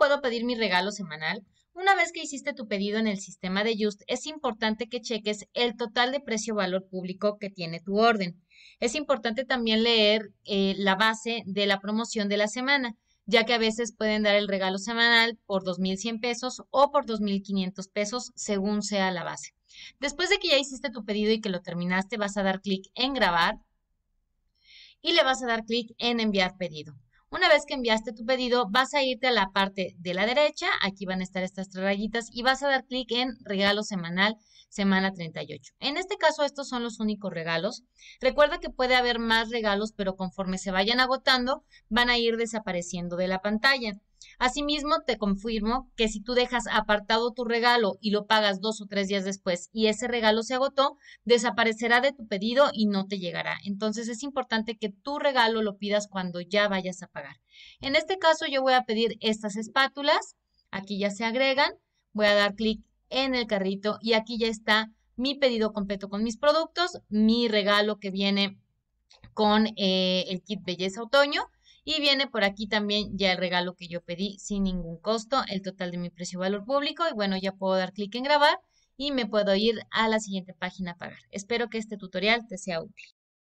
puedo pedir mi regalo semanal? Una vez que hiciste tu pedido en el sistema de Just, es importante que cheques el total de precio-valor público que tiene tu orden. Es importante también leer eh, la base de la promoción de la semana, ya que a veces pueden dar el regalo semanal por 2.100 pesos o por 2.500 pesos, según sea la base. Después de que ya hiciste tu pedido y que lo terminaste, vas a dar clic en grabar y le vas a dar clic en enviar pedido. Una vez que enviaste tu pedido, vas a irte a la parte de la derecha, aquí van a estar estas tres rayitas y vas a dar clic en regalo semanal, semana 38. En este caso, estos son los únicos regalos. Recuerda que puede haber más regalos, pero conforme se vayan agotando, van a ir desapareciendo de la pantalla. Asimismo, te confirmo que si tú dejas apartado tu regalo y lo pagas dos o tres días después y ese regalo se agotó, desaparecerá de tu pedido y no te llegará. Entonces es importante que tu regalo lo pidas cuando ya vayas a pagar. En este caso yo voy a pedir estas espátulas, aquí ya se agregan, voy a dar clic en el carrito y aquí ya está mi pedido completo con mis productos, mi regalo que viene con eh, el kit belleza otoño y viene por aquí también ya el regalo que yo pedí sin ningún costo, el total de mi precio valor público. Y bueno, ya puedo dar clic en grabar y me puedo ir a la siguiente página a pagar. Espero que este tutorial te sea útil.